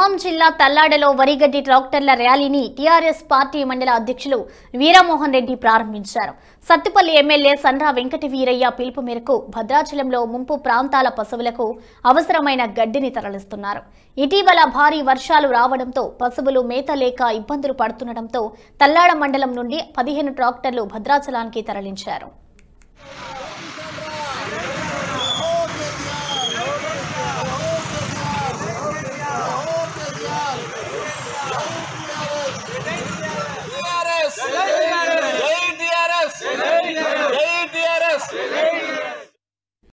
ఖమ్మం జిల్లా తల్లాడలో వరిగడ్డి ట్రాక్టర్ల ర్యాలీని టీఆర్ఎస్ పార్టీ మండల అధ్యక్షులు వీరమోహన్ రెడ్డి ప్రారంభించారు సత్తుపల్లి ఎమ్మెల్యే సండ్రా వెంకట వీరయ్య పిలుపు మేరకు భద్రాచలంలో ముంపు ప్రాంతాల పశువులకు అవసరమైన గడ్డిని తరలిస్తున్నారు ఇటీవల భారీ వర్షాలు రావడంతో పశువులు మేత లేక ఇబ్బందులు పడుతుండటంతో తల్లాడ మండలం నుండి పదిహేను ట్రాక్టర్లు భద్రాచలానికి తరలించారు